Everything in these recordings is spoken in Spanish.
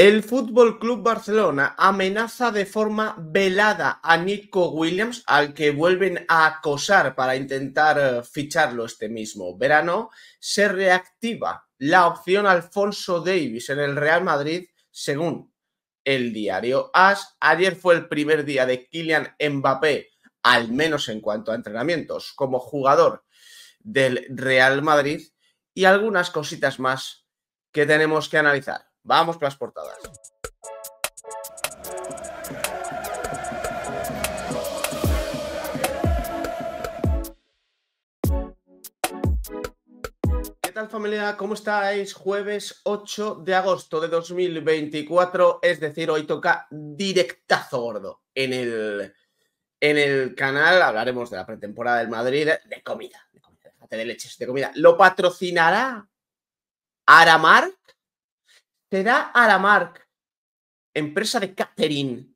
El Fútbol Club Barcelona amenaza de forma velada a Nico Williams, al que vuelven a acosar para intentar eh, ficharlo este mismo verano. Se reactiva la opción Alfonso Davis en el Real Madrid, según el diario AS. Ayer fue el primer día de Kylian Mbappé, al menos en cuanto a entrenamientos, como jugador del Real Madrid y algunas cositas más que tenemos que analizar. Vamos con las portadas. ¿Qué tal, familia? ¿Cómo estáis? Jueves 8 de agosto de 2024, es decir, hoy toca directazo gordo en el, en el canal. Hablaremos de la pretemporada del Madrid, de comida, de comida, de leches, de comida. ¿Lo patrocinará Aramar? te da a empresa de catering,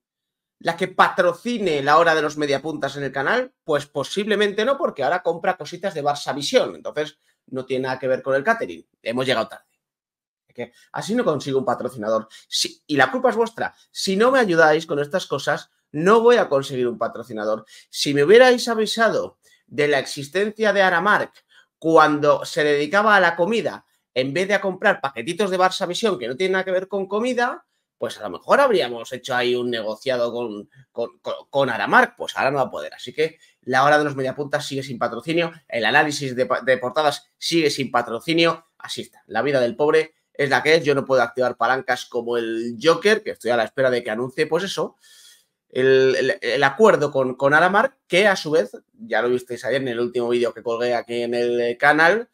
la que patrocine la hora de los mediapuntas en el canal? Pues posiblemente no, porque ahora compra cositas de Barça Visión. Entonces, no tiene nada que ver con el catering. Hemos llegado tarde. así no consigo un patrocinador. y la culpa es vuestra. Si no me ayudáis con estas cosas, no voy a conseguir un patrocinador. Si me hubierais avisado de la existencia de Aramark cuando se dedicaba a la comida en vez de a comprar paquetitos de Barça Visión que no tienen nada que ver con comida, pues a lo mejor habríamos hecho ahí un negociado con, con, con, Aramark, pues ahora no va a poder. Así que la hora de los mediapuntas sigue sin patrocinio, el análisis de, portadas sigue sin patrocinio, así está. La vida del pobre es la que es, yo no puedo activar palancas como el Joker, que estoy a la espera de que anuncie, pues eso, el, acuerdo con, con Aramark, que a su vez, ya lo visteis ayer en el último vídeo que colgué aquí en el canal,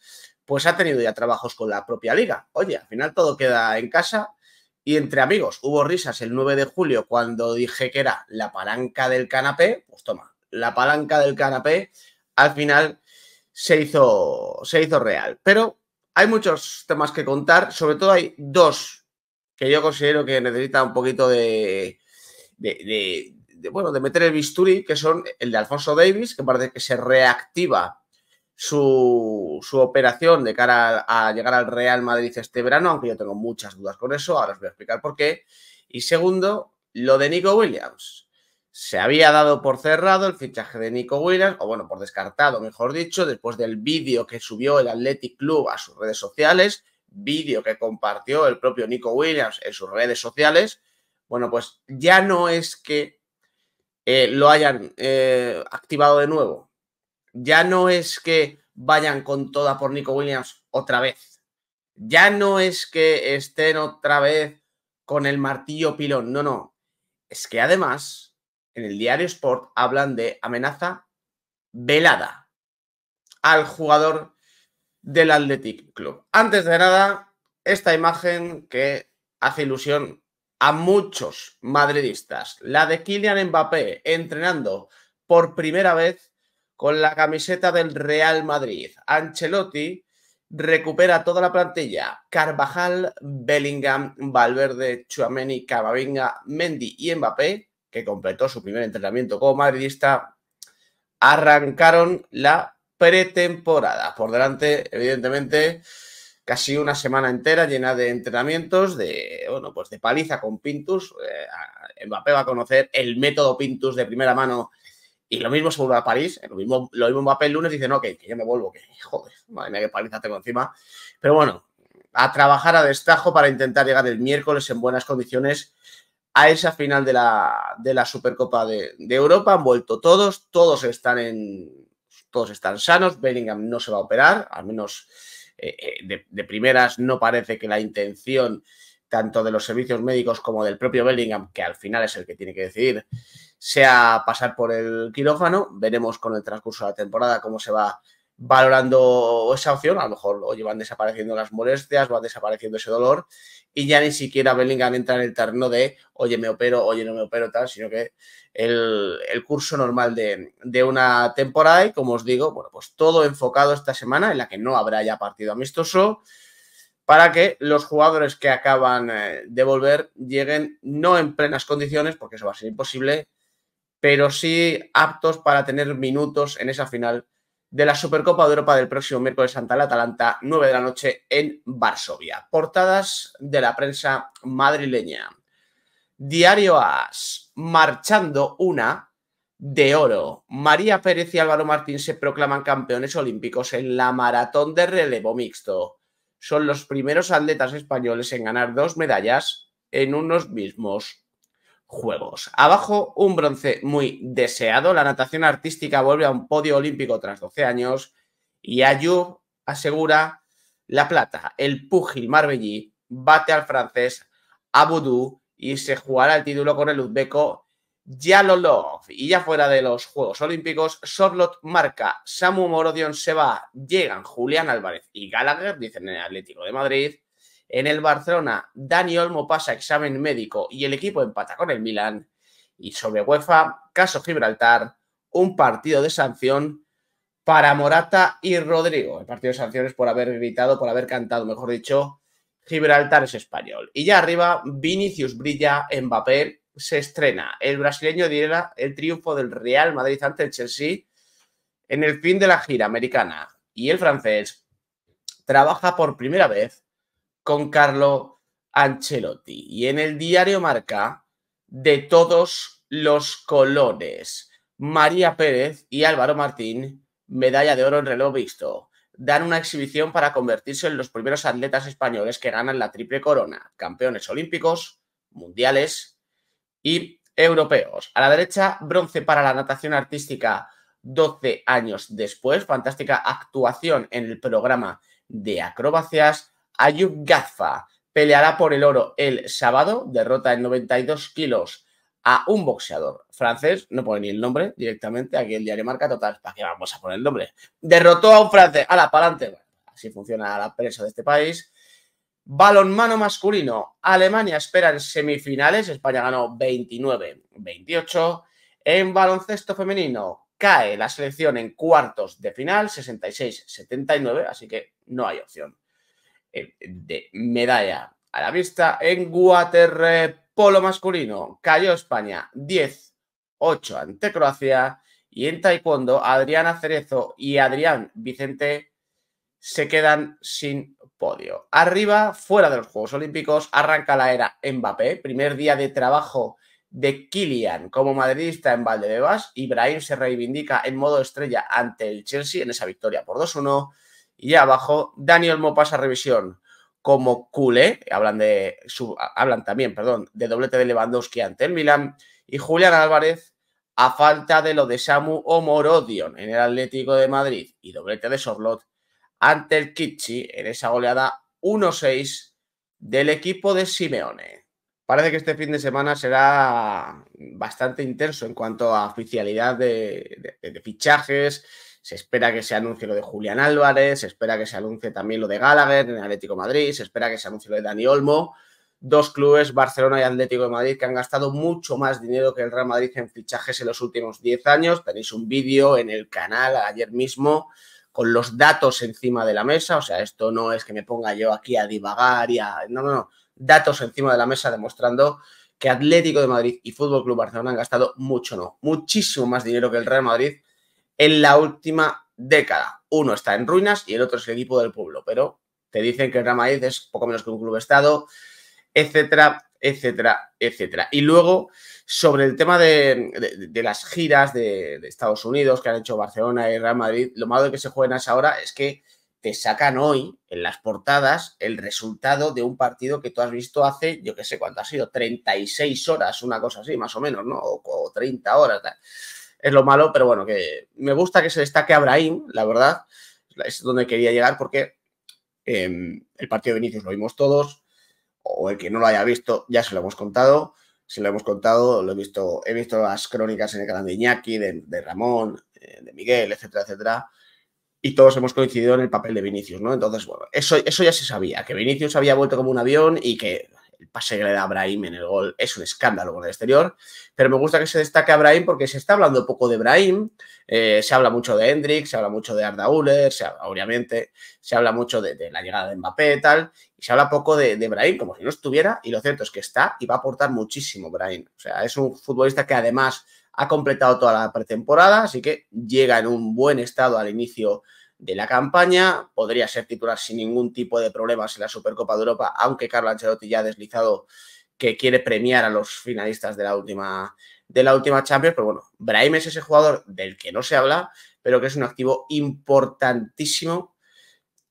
pues ha tenido ya trabajos con la propia liga. Oye, al final todo queda en casa y entre amigos. Hubo risas el 9 de julio cuando dije que era la palanca del canapé. Pues toma, la palanca del canapé al final se hizo, se hizo real. Pero hay muchos temas que contar, sobre todo hay dos que yo considero que necesita un poquito de, de, de, de, bueno, de meter el bisturi, que son el de Alfonso Davis, que parece que se reactiva su, operación de cara a, llegar al Real Madrid este verano, aunque yo tengo muchas dudas con eso, ahora os voy a explicar por qué. Y segundo, lo de Nico Williams. Se había dado por cerrado el fichaje de Nico Williams, o bueno, por descartado, mejor dicho, después del vídeo que subió el Athletic Club a sus redes sociales, vídeo que compartió el propio Nico Williams en sus redes sociales. Bueno, pues ya no es que eh, lo hayan eh, activado de nuevo, ya no es que vayan con toda por Nico Williams otra vez. Ya no es que estén otra vez con el martillo pilón. No, no. Es que además, en el diario Sport hablan de amenaza velada al jugador del Athletic Club. Antes de nada, esta imagen que hace ilusión a muchos madridistas, la de Kylian Mbappé entrenando por primera vez con la camiseta del Real Madrid. Ancelotti recupera toda la plantilla. Carvajal, Bellingham, Valverde, Chuameni, Cavavinga, Mendy y Mbappé, que completó su primer entrenamiento como madridista, arrancaron la pretemporada. Por delante, evidentemente, casi una semana entera llena de entrenamientos, de, bueno, pues de paliza con Pintus. Eh, Mbappé va a conocer el método Pintus de primera mano y lo mismo se vuelve a París, lo mismo, lo mismo Mbappé el lunes dice, no, que, que yo me vuelvo, que joder, madre mía, qué paliza tengo encima. Pero bueno, a trabajar a destajo para intentar llegar el miércoles en buenas condiciones a esa final de la, Supercopa de, Europa. Han vuelto todos, todos están en. Todos están sanos. Bellingham no se va a operar, al menos eh, eh, de, de, primeras no parece que la intención tanto de los servicios médicos como del propio Bellingham, que al final es el que tiene que decidir sea pasar por el quirófano. Veremos con el transcurso de la temporada cómo se va valorando esa opción. A lo mejor oye, van desapareciendo las molestias, va desapareciendo ese dolor y ya ni siquiera Bellingham entra en el terreno de oye, me opero, oye, no me opero, tal, sino que el, curso normal de, de, una temporada y como os digo, bueno, pues todo enfocado esta semana en la que no habrá ya partido amistoso para que los jugadores que acaban eh, de volver lleguen no en plenas condiciones, porque eso va a ser imposible, pero sí aptos para tener minutos en esa final de la Supercopa de Europa del próximo miércoles ante el Atalanta, 9 de la noche en Varsovia. Portadas de la prensa madrileña. Diario AS, marchando una de oro. María Pérez y Álvaro Martín se proclaman campeones olímpicos en la maratón de relevo mixto. Son los primeros atletas españoles en ganar dos medallas en unos mismos Juegos. Abajo, un bronce muy deseado. La natación artística vuelve a un podio olímpico tras 12 años. Y Ayu asegura la plata. El Pugil marbellí bate al francés Boudou y se jugará el título con el uzbeco Yalolov. Y ya fuera de los Juegos Olímpicos, Sorlot marca, Samu Morodion se va, llegan Julián Álvarez y Gallagher, dicen en el Atlético de Madrid. En el Barcelona, Dani Olmo pasa examen médico y el equipo empata con el Milan. Y sobre UEFA, caso Gibraltar, un partido de sanción para Morata y Rodrigo. El partido de sanciones por haber gritado, por haber cantado, mejor dicho, Gibraltar es español. Y ya arriba, Vinicius brilla, Mbappé se estrena. El brasileño diera el triunfo del Real Madrid ante el Chelsea en el fin de la gira americana. Y el francés trabaja por primera vez con Carlo Ancelotti. Y en el diario Marca, de todos los colores, María Pérez y Álvaro Martín, medalla de oro en reloj visto, dan una exhibición para convertirse en los primeros atletas españoles que ganan la triple corona, campeones olímpicos, mundiales y europeos. A la derecha, bronce para la natación artística 12 años después, fantástica actuación en el programa de acrobacias. Ayub Gazfa peleará por el oro el sábado, derrota en 92 kilos a un boxeador francés, no pone ni el nombre directamente, aquí el diario Marca, total, ¿para qué vamos a poner el nombre? Derrotó a un francés, a para adelante. así funciona la prensa de este país. Balonmano masculino, Alemania espera en semifinales, España ganó 29-28. En baloncesto femenino, cae la selección en cuartos de final, 66-79, así que no hay opción. Eh, de medalla a la vista en polo masculino. Cayó España 10-8 ante Croacia y en taekwondo Adriana Cerezo y Adrián Vicente se quedan sin podio. Arriba, fuera de los Juegos Olímpicos, arranca la era Mbappé, primer día de trabajo de Kilian como madridista en Valdebebas. Ibrahim se reivindica en modo estrella ante el Chelsea en esa victoria por 2-1 y abajo Daniel Mo pasa revisión como culé, hablan, de, hablan también perdón, de doblete de Lewandowski ante el Milan y Julián Álvarez a falta de lo de Samu Omorodion en el Atlético de Madrid y doblete de Sorlot ante el Kitchi en esa goleada 1-6 del equipo de Simeone. Parece que este fin de semana será bastante intenso en cuanto a oficialidad de fichajes, se espera que se anuncie lo de Julián Álvarez, se espera que se anuncie también lo de Gallagher en Atlético Madrid, se espera que se anuncie lo de Dani Olmo. Dos clubes, Barcelona y Atlético de Madrid, que han gastado mucho más dinero que el Real Madrid en fichajes en los últimos 10 años. Tenéis un vídeo en el canal ayer mismo con los datos encima de la mesa. O sea, esto no es que me ponga yo aquí a divagar y a. No, no, no. Datos encima de la mesa demostrando que Atlético de Madrid y Fútbol Club Barcelona han gastado mucho, no, muchísimo más dinero que el Real Madrid en la última década. Uno está en ruinas y el otro es el equipo del pueblo, pero te dicen que el Real Madrid es poco menos que un club estado, etcétera, etcétera, etcétera. Y luego, sobre el tema de, las giras de, Estados Unidos que han hecho Barcelona y Real Madrid, lo malo de que se jueguen a esa hora es que te sacan hoy en las portadas el resultado de un partido que tú has visto hace, yo qué sé cuánto ha sido, 36 horas, una cosa así, más o menos, ¿no? O, o 30 horas. Tal es lo malo, pero bueno, que me gusta que se destaque Abraham, la verdad, es donde quería llegar porque em, el partido de Vinicius lo vimos todos, o el que no lo haya visto, ya se lo hemos contado, se lo hemos contado, lo he visto, he visto las crónicas en el canal de Iñaki, de, Ramón, eh, de Miguel, etcétera, etcétera, y todos hemos coincidido en el papel de Vinicius, ¿no? Entonces, bueno, eso, eso ya se sabía, que Vinicius había vuelto como un avión y que el pase que le da Brahim en el gol es un escándalo con el exterior, pero me gusta que se destaque a Brahim porque se está hablando poco de Brahim, eh, se habla mucho de Hendrix se habla mucho de Arda Uller, obviamente, se habla mucho de, la llegada de Mbappé y tal, y se habla poco de, de Brahim, como si no estuviera, y lo cierto es que está y va a aportar muchísimo Brahim. O sea, es un futbolista que además ha completado toda la pretemporada, así que llega en un buen estado al inicio de la campaña. Podría ser titular sin ningún tipo de problemas en la Supercopa de Europa, aunque Carlo Ancelotti ya ha deslizado que quiere premiar a los finalistas de la última, de la última Champions. Pero bueno, Brahim es ese jugador del que no se habla, pero que es un activo importantísimo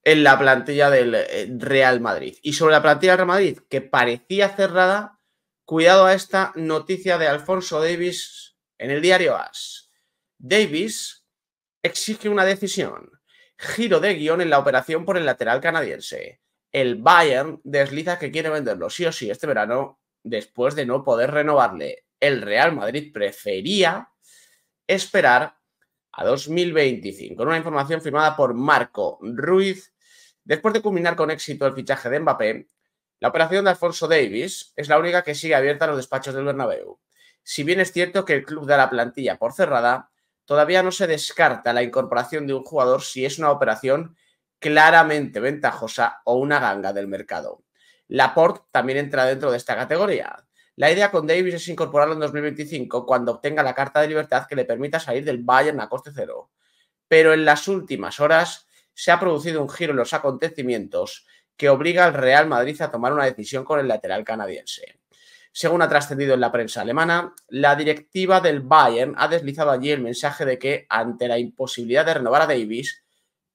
en la plantilla del eh, Real Madrid. Y sobre la plantilla del Real Madrid, que parecía cerrada, cuidado a esta noticia de Alfonso Davis en el diario AS. Davis exige una decisión. Giro de guión en la operación por el lateral canadiense. El Bayern desliza que quiere venderlo sí o sí este verano después de no poder renovarle. El Real Madrid prefería esperar a 2025. Una información firmada por Marco Ruiz. Después de culminar con éxito el fichaje de Mbappé, la operación de Alfonso Davis es la única que sigue abierta a los despachos del Bernabéu. Si bien es cierto que el club da la plantilla por cerrada, todavía no se descarta la incorporación de un jugador si es una operación claramente ventajosa o una ganga del mercado. Laporte también entra dentro de esta categoría. La idea con Davis es incorporarlo en 2025 cuando obtenga la carta de libertad que le permita salir del Bayern a coste cero. Pero en las últimas horas se ha producido un giro en los acontecimientos que obliga al Real Madrid a tomar una decisión con el lateral canadiense. Según ha trascendido en la prensa alemana, la directiva del Bayern ha deslizado allí el mensaje de que, ante la imposibilidad de renovar a Davis,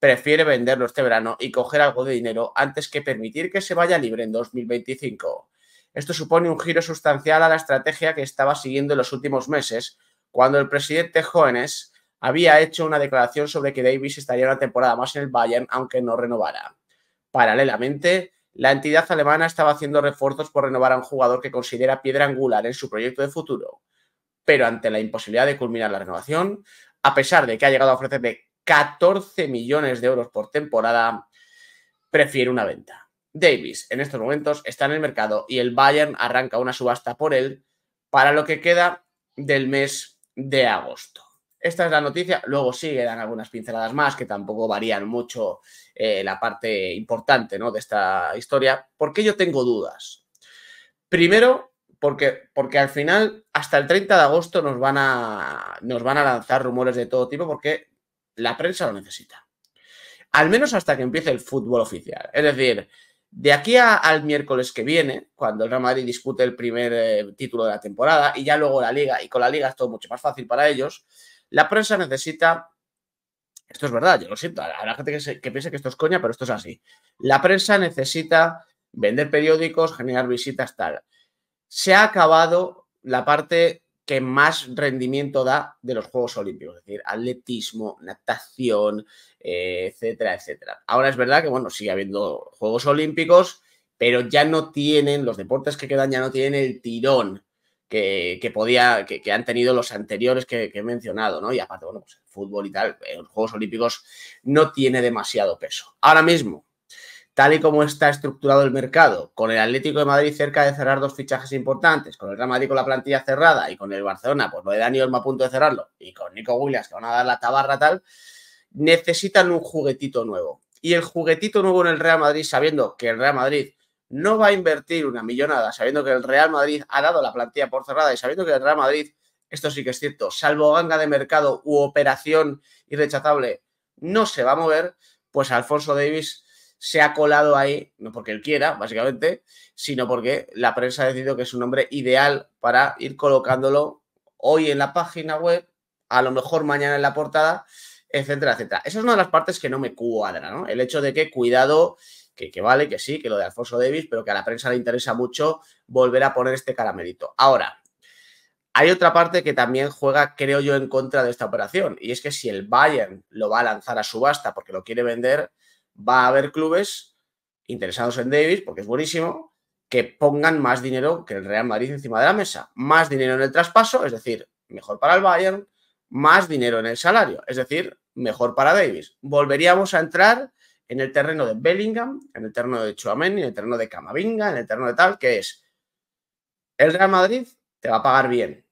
prefiere venderlo este verano y coger algo de dinero antes que permitir que se vaya libre en 2025. Esto supone un giro sustancial a la estrategia que estaba siguiendo en los últimos meses, cuando el presidente jóvenes había hecho una declaración sobre que Davis estaría una temporada más en el Bayern aunque no renovara. Paralelamente, la entidad alemana estaba haciendo refuerzos por renovar a un jugador que considera piedra angular en su proyecto de futuro, pero ante la imposibilidad de culminar la renovación, a pesar de que ha llegado a ofrecerle 14 millones de euros por temporada, prefiere una venta. Davis en estos momentos está en el mercado y el Bayern arranca una subasta por él para lo que queda del mes de agosto. Esta es la noticia. Luego sí, dan algunas pinceladas más que tampoco varían mucho eh, la parte importante ¿no? de esta historia. ¿Por qué yo tengo dudas? Primero, porque, porque al final, hasta el 30 de agosto nos van, a, nos van a lanzar rumores de todo tipo porque la prensa lo necesita. Al menos hasta que empiece el fútbol oficial. Es decir, de aquí al miércoles que viene, cuando el Real Madrid discute el primer eh, título de la temporada y ya luego la liga, y con la liga es todo mucho más fácil para ellos, la prensa necesita, esto es verdad, yo lo siento, habrá gente que, que piense que esto es coña, pero esto es así. La prensa necesita vender periódicos, generar visitas, tal. Se ha acabado la parte que más rendimiento da de los Juegos Olímpicos, es decir, atletismo, natación, eh, etcétera, etcétera. Ahora es verdad que, bueno, sigue habiendo Juegos Olímpicos, pero ya no tienen, los deportes que quedan ya no tienen el tirón que, podía, que, han tenido los anteriores que, he mencionado, ¿no? Y aparte, bueno, pues el fútbol y tal, eh, los Juegos Olímpicos no tiene demasiado peso. Ahora mismo, tal y como está estructurado el mercado, con el Atlético de Madrid cerca de cerrar dos fichajes importantes, con el Real Madrid con la plantilla cerrada y con el Barcelona, pues lo de Dani Olmo a punto de cerrarlo, y con Nico Williams que van a dar la tabarra tal, necesitan un juguetito nuevo. Y el juguetito nuevo en el Real Madrid, sabiendo que el Real Madrid no va a invertir una millonada, sabiendo que el Real Madrid ha dado la plantilla por cerrada y sabiendo que el Real Madrid, esto sí que es cierto, salvo ganga de mercado u operación irrechazable, no se va a mover, pues Alfonso Davis se ha colado ahí, no porque él quiera, básicamente, sino porque la prensa ha decidido que es un nombre ideal para ir colocándolo hoy en la página web, a lo mejor mañana en la portada, etcétera, etcétera. Esa es una de las partes que no me cuadra, ¿no? El hecho de que, cuidado, que, vale, que sí, que lo de Alfonso Davis, pero que a la prensa le interesa mucho volver a poner este caramelito. Ahora, hay otra parte que también juega, creo yo, en contra de esta operación, y es que si el Bayern lo va a lanzar a subasta porque lo quiere vender, va a haber clubes interesados en Davis, porque es buenísimo, que pongan más dinero que el Real Madrid encima de la mesa. Más dinero en el traspaso, es decir, mejor para el Bayern, más dinero en el salario, es decir, mejor para Davis. Volveríamos a entrar en el terreno de Bellingham, en el terreno de Chuamén, en el terreno de Camavinga, en el terreno de tal, que es el Real Madrid te va a pagar bien,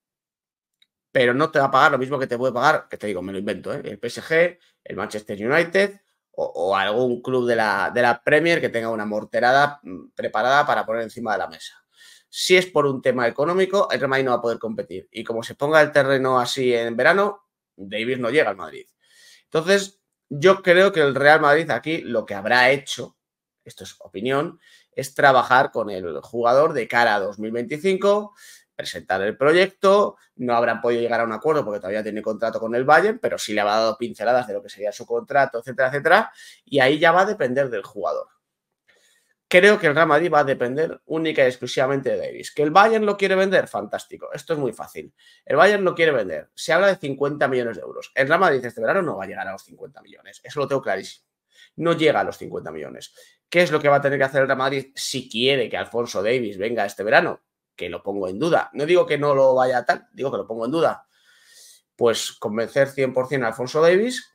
pero no te va a pagar lo mismo que te puede pagar, que te digo, me lo invento, ¿eh? el PSG, el Manchester United o, algún club de la, de la, Premier que tenga una morterada mm, preparada para poner encima de la mesa. Si es por un tema económico, el Real Madrid no va a poder competir. Y como se ponga el terreno así en verano, David no llega al Madrid. Entonces, yo creo que el Real Madrid aquí lo que habrá hecho, esto es opinión, es trabajar con el jugador de cara a 2025, presentar el proyecto, no habrán podido llegar a un acuerdo porque todavía tiene contrato con el Bayern, pero sí le ha dado pinceladas de lo que sería su contrato, etcétera, etcétera, y ahí ya va a depender del jugador. Creo que el Real Madrid va a depender única y exclusivamente de Davis. ¿Que el Bayern lo quiere vender? Fantástico. Esto es muy fácil. El Bayern lo quiere vender. Se habla de 50 millones de euros. El Real Madrid este verano no va a llegar a los 50 millones. Eso lo tengo clarísimo. No llega a los 50 millones. ¿Qué es lo que va a tener que hacer el Real Madrid si quiere que Alfonso Davis venga este verano? Que lo pongo en duda. No digo que no lo vaya a tal, digo que lo pongo en duda. Pues convencer 100% a Alfonso Davis.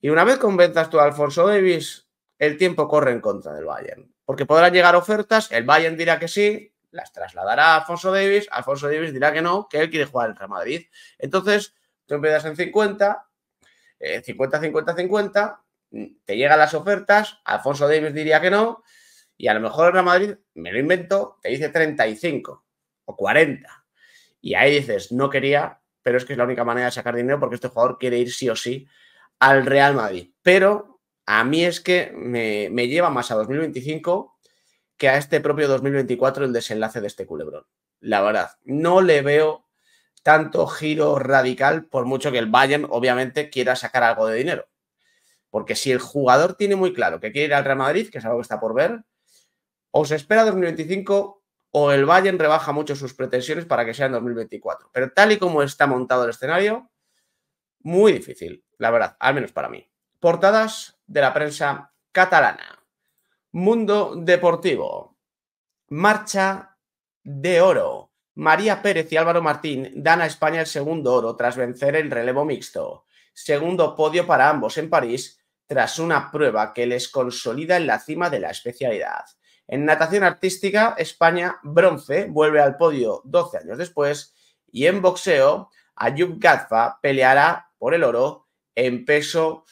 Y una vez convenzas tú a Alfonso Davis, el tiempo corre en contra del Bayern. Porque podrán llegar ofertas, el Bayern dirá que sí, las trasladará a Alfonso Davis, Alfonso Davis dirá que no, que él quiere jugar en Real Madrid. Entonces, tú empiezas en 50, 50, 50, 50, te llegan las ofertas, Alfonso Davis diría que no, y a lo mejor el Real Madrid, me lo invento, te dice 35 o 40. Y ahí dices, no quería, pero es que es la única manera de sacar dinero porque este jugador quiere ir sí o sí al Real Madrid. Pero a mí es que me, lleva más a 2025 que a este propio 2024 el desenlace de este culebrón. La verdad, no le veo tanto giro radical por mucho que el Bayern obviamente quiera sacar algo de dinero. Porque si el jugador tiene muy claro que quiere ir al Real Madrid, que es algo que está por ver, o se espera 2025 o el Bayern rebaja mucho sus pretensiones para que sea en 2024. Pero tal y como está montado el escenario, muy difícil, la verdad, al menos para mí. Portadas, de la prensa catalana. Mundo Deportivo. Marcha de oro. María Pérez y Álvaro Martín dan a España el segundo oro tras vencer el relevo mixto. Segundo podio para ambos en París tras una prueba que les consolida en la cima de la especialidad. En natación artística, España, bronce, vuelve al podio 12 años después. Y en boxeo, Ayub Gadfa peleará por el oro en peso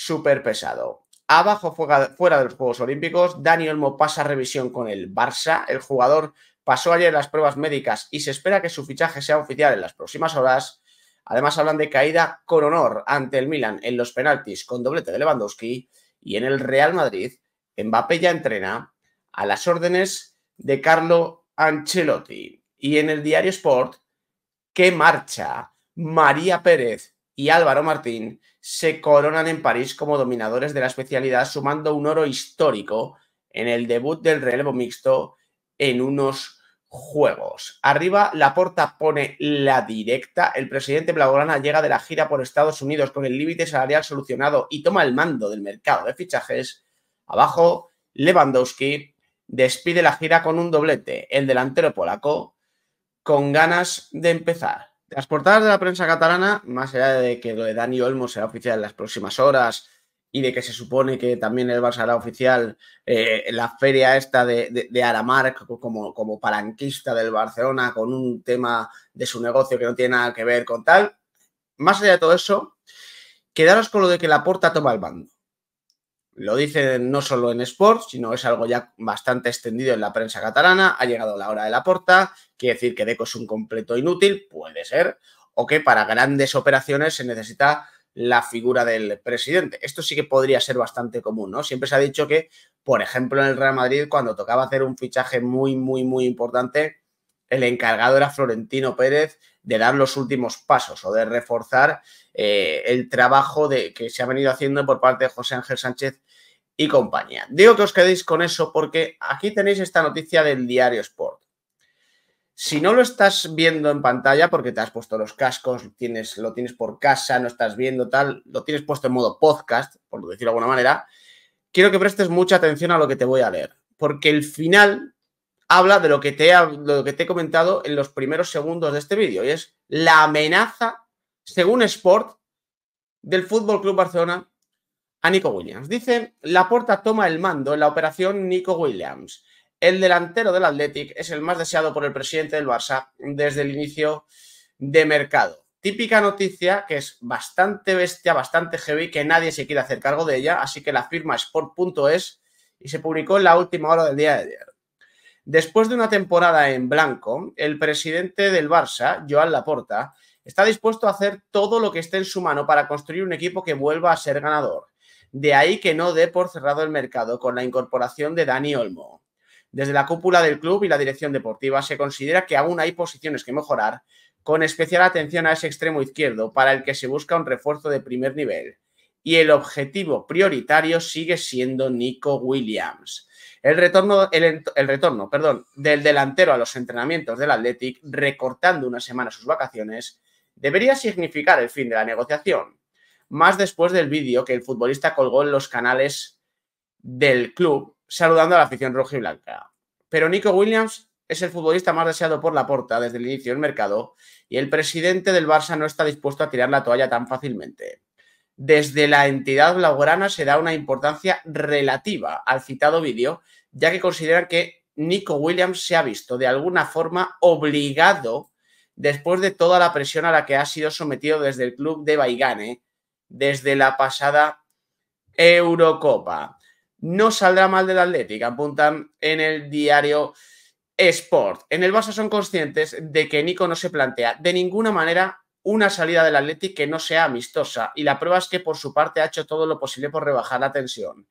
súper pesado. Abajo fuera de los Juegos Olímpicos, Daniel Mo pasa revisión con el Barça. El jugador pasó ayer las pruebas médicas y se espera que su fichaje sea oficial en las próximas horas. Además, hablan de caída con honor ante el Milan en los penaltis con doblete de Lewandowski y en el Real Madrid, Mbappé ya entrena a las órdenes de Carlo Ancelotti. Y en el diario Sport, ¿qué marcha? María Pérez y Álvaro Martín se coronan en París como dominadores de la especialidad, sumando un oro histórico en el debut del relevo mixto en unos juegos. Arriba, la porta pone la directa. El presidente Blaugrana llega de la gira por Estados Unidos con el límite salarial solucionado y toma el mando del mercado de fichajes. Abajo, Lewandowski despide la gira con un doblete. El delantero polaco con ganas de empezar. Las portadas de la prensa catalana, más allá de que lo de Dani Olmo será oficial en las próximas horas y de que se supone que también el Barça será oficial eh, la feria esta de, Aramar Aramark como, como palanquista del Barcelona con un tema de su negocio que no tiene nada que ver con tal. Más allá de todo eso, quedaros con lo de que la porta toma el bando. Lo dicen no solo en Sports, sino es algo ya bastante extendido en la prensa catalana. Ha llegado la hora de la porta, quiere decir que Deco es un completo inútil, puede ser, o que para grandes operaciones se necesita la figura del presidente. Esto sí que podría ser bastante común, ¿no? Siempre se ha dicho que, por ejemplo, en el Real Madrid, cuando tocaba hacer un fichaje muy, muy, muy importante, el encargado era Florentino Pérez de dar los últimos pasos o de reforzar eh, el trabajo de, que se ha venido haciendo por parte de José Ángel Sánchez y compañía. Digo que os quedéis con eso porque aquí tenéis esta noticia del diario Sport. Si no lo estás viendo en pantalla porque te has puesto los cascos, tienes, lo tienes por casa, no estás viendo tal, lo tienes puesto en modo podcast, por decirlo de alguna manera, quiero que prestes mucha atención a lo que te voy a leer, porque el final habla de lo que te he, lo que te he comentado en los primeros segundos de este vídeo, y es la amenaza, según Sport, del Fútbol Club Barcelona a Nico Williams. Dice, Laporta toma el mando en la operación Nico Williams. El delantero del Athletic es el más deseado por el presidente del Barça desde el inicio de mercado. Típica noticia que es bastante bestia, bastante heavy, que nadie se quiere hacer cargo de ella, así que la firma Sport.es y se publicó en la última hora del día de ayer. Después de una temporada en blanco, el presidente del Barça, Joan Laporta, está dispuesto a hacer todo lo que esté en su mano para construir un equipo que vuelva a ser ganador. De ahí que no dé por cerrado el mercado con la incorporación de Dani Olmo. Desde la cúpula del club y la dirección deportiva se considera que aún hay posiciones que mejorar, con especial atención a ese extremo izquierdo para el que se busca un refuerzo de primer nivel. Y el objetivo prioritario sigue siendo Nico Williams. El retorno, del delantero a los entrenamientos del Athletic, recortando una semana sus vacaciones, debería significar el fin de la negociación más después del vídeo que el futbolista colgó en los canales del club saludando a la afición roja y blanca. Pero Nico Williams es el futbolista más deseado por la porta desde el inicio del mercado y el presidente del Barça no está dispuesto a tirar la toalla tan fácilmente. Desde la entidad blaugrana se da una importancia relativa al citado vídeo, ya que consideran que Nico Williams se ha visto de alguna forma obligado después de toda la presión a la que ha sido sometido desde el club de Baigane desde la pasada Eurocopa. No saldrá mal del Atlético, apuntan en el diario Sport. En el Barça son conscientes de que Nico no se plantea de ninguna manera una salida del Atlético que no sea amistosa y la prueba es que por su parte ha hecho todo lo posible por rebajar la tensión.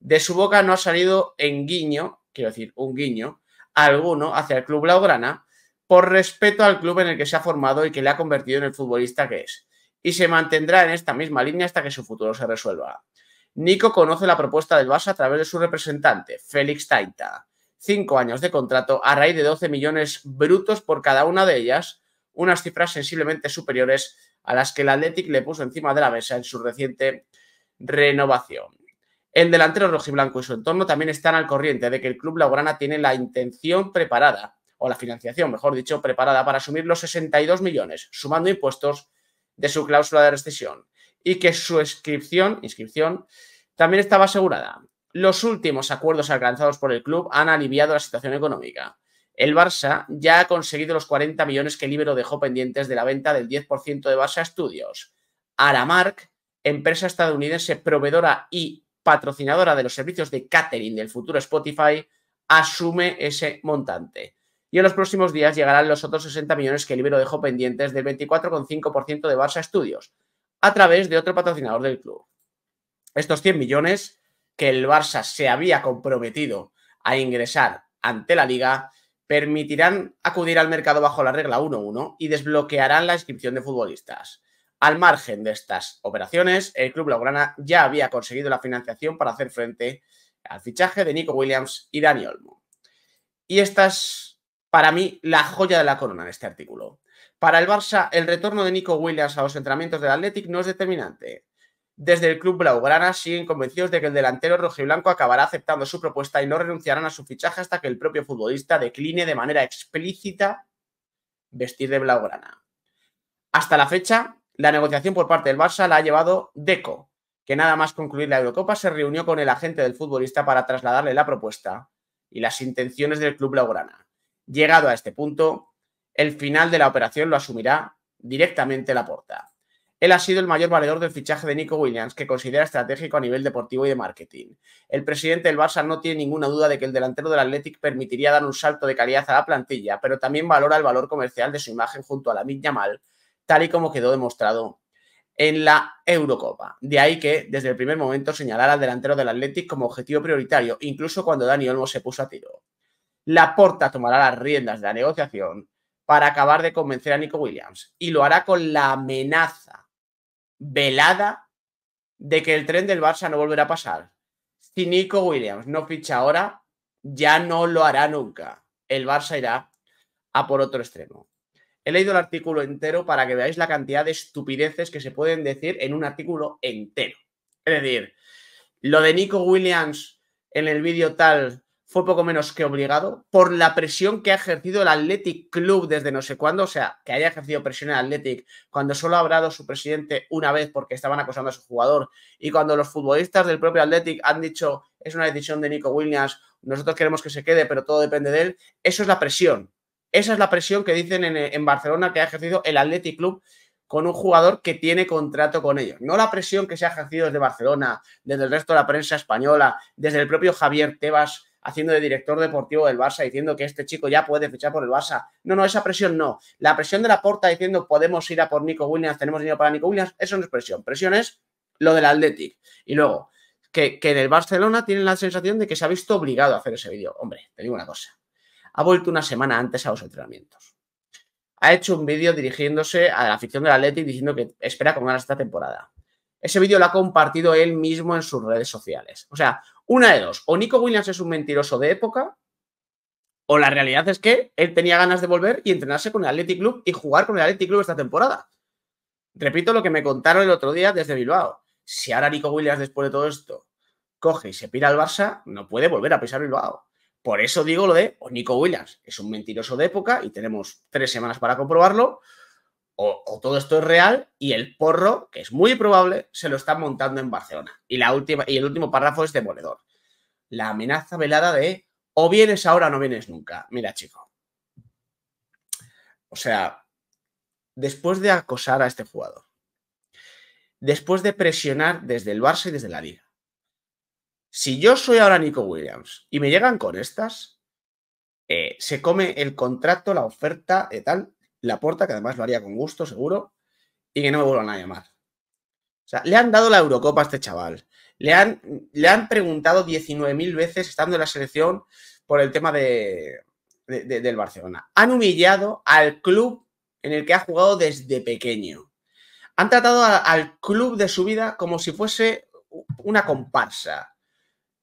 De su boca no ha salido en guiño, quiero decir, un guiño, alguno hacia el club Blaugrana por respeto al club en el que se ha formado y que le ha convertido en el futbolista que es y se mantendrá en esta misma línea hasta que su futuro se resuelva. Nico conoce la propuesta del Barça a través de su representante, Félix Taita. Cinco años de contrato a raíz de 12 millones brutos por cada una de ellas, unas cifras sensiblemente superiores a las que el Athletic le puso encima de la mesa en su reciente renovación. El delantero rojiblanco y su entorno también están al corriente de que el club Laurana tiene la intención preparada, o la financiación, mejor dicho, preparada para asumir los 62 millones, sumando impuestos de su cláusula de rescisión y que su inscripción, inscripción también estaba asegurada. Los últimos acuerdos alcanzados por el club han aliviado la situación económica. El Barça ya ha conseguido los 40 millones que Libero dejó pendientes de la venta del 10% de Barça Estudios. Aramark, empresa estadounidense proveedora y patrocinadora de los servicios de catering del futuro Spotify, asume ese montante y en los próximos días llegarán los otros 60 millones que el Ibero dejó pendientes del 24,5% de Barça Estudios a través de otro patrocinador del club. Estos 100 millones que el Barça se había comprometido a ingresar ante la liga permitirán acudir al mercado bajo la regla 1-1 y desbloquearán la inscripción de futbolistas. Al margen de estas operaciones, el club laurana ya había conseguido la financiación para hacer frente al fichaje de Nico Williams y Dani Olmo. Y estas para mí, la joya de la corona en este artículo. Para el Barça, el retorno de Nico Williams a los entrenamientos del Athletic no es determinante. Desde el club blaugrana siguen convencidos de que el delantero rojiblanco acabará aceptando su propuesta y no renunciarán a su fichaje hasta que el propio futbolista decline de manera explícita vestir de blaugrana. Hasta la fecha, la negociación por parte del Barça la ha llevado Deco, que nada más concluir la Eurocopa se reunió con el agente del futbolista para trasladarle la propuesta y las intenciones del club blaugrana. Llegado a este punto, el final de la operación lo asumirá directamente la porta Él ha sido el mayor valedor del fichaje de Nico Williams, que considera estratégico a nivel deportivo y de marketing. El presidente del Barça no tiene ninguna duda de que el delantero del Athletic permitiría dar un salto de calidad a la plantilla, pero también valora el valor comercial de su imagen junto a la Yamal, tal y como quedó demostrado en la Eurocopa. De ahí que, desde el primer momento, señalara al delantero del Athletic como objetivo prioritario, incluso cuando Dani Olmo se puso a tiro. La Porta tomará las riendas de la negociación para acabar de convencer a Nico Williams y lo hará con la amenaza velada de que el tren del Barça no volverá a pasar. Si Nico Williams no ficha ahora, ya no lo hará nunca. El Barça irá a por otro extremo. He leído el artículo entero para que veáis la cantidad de estupideces que se pueden decir en un artículo entero. Es decir, lo de Nico Williams en el vídeo tal fue poco menos que obligado por la presión que ha ejercido el Athletic Club desde no sé cuándo, o sea, que haya ejercido presión el Athletic cuando solo ha hablado su presidente una vez porque estaban acosando a su jugador y cuando los futbolistas del propio Athletic han dicho es una decisión de Nico Williams, nosotros queremos que se quede, pero todo depende de él, eso es la presión. Esa es la presión que dicen en, en Barcelona que ha ejercido el Athletic Club con un jugador que tiene contrato con ellos. No la presión que se ha ejercido desde Barcelona, desde el resto de la prensa española, desde el propio Javier Tebas, haciendo de director deportivo del Barça, diciendo que este chico ya puede fichar por el Barça. No, no, esa presión no. La presión de la porta diciendo podemos ir a por Nico Williams, tenemos dinero para Nico Williams, eso no es presión. Presión es lo del Athletic. Y luego, que, que en el Barcelona tienen la sensación de que se ha visto obligado a hacer ese vídeo. Hombre, te digo una cosa. Ha vuelto una semana antes a los entrenamientos. Ha hecho un vídeo dirigiéndose a la afición del Athletic diciendo que espera con ganas esta temporada. Ese vídeo lo ha compartido él mismo en sus redes sociales. O sea, una de dos, o Nico Williams es un mentiroso de época, o la realidad es que él tenía ganas de volver y entrenarse con el Athletic Club y jugar con el Athletic Club esta temporada. Repito lo que me contaron el otro día desde Bilbao. Si ahora Nico Williams, después de todo esto, coge y se pira al Barça, no puede volver a pisar Bilbao. Por eso digo lo de o Nico Williams. Es un mentiroso de época y tenemos tres semanas para comprobarlo o, todo esto es real y el porro, que es muy probable, se lo están montando en Barcelona. Y, la última, y el último párrafo es demoledor. La amenaza velada de o vienes ahora o no vienes nunca. Mira, chico. O sea, después de acosar a este jugador, después de presionar desde el Barça y desde la liga, si yo soy ahora Nico Williams y me llegan con estas, eh, se come el contrato, la oferta y eh, tal, la Puerta, que además lo haría con gusto, seguro, y que no me vuelvan a llamar. O sea, le han dado la Eurocopa a este chaval. Le han, le han preguntado 19.000 veces, estando en la selección, por el tema de, del Barcelona. Han humillado al club en el que ha jugado desde pequeño. Han tratado al club de su vida como si fuese una comparsa.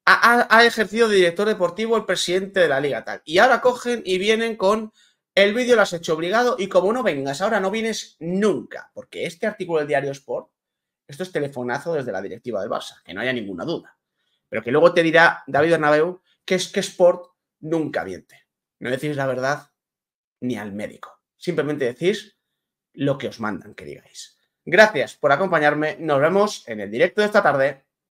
Ha, ha, ejercido de director deportivo el presidente de la liga tal. Y ahora cogen y vienen con el vídeo lo has hecho obligado y como no vengas, ahora no vienes nunca, porque este artículo del diario Sport, esto es telefonazo desde la directiva del Barça, que no haya ninguna duda. Pero que luego te dirá David Bernabeu que es que Sport nunca miente. No decís la verdad ni al médico. Simplemente decís lo que os mandan que digáis. Gracias por acompañarme. Nos vemos en el directo de esta tarde.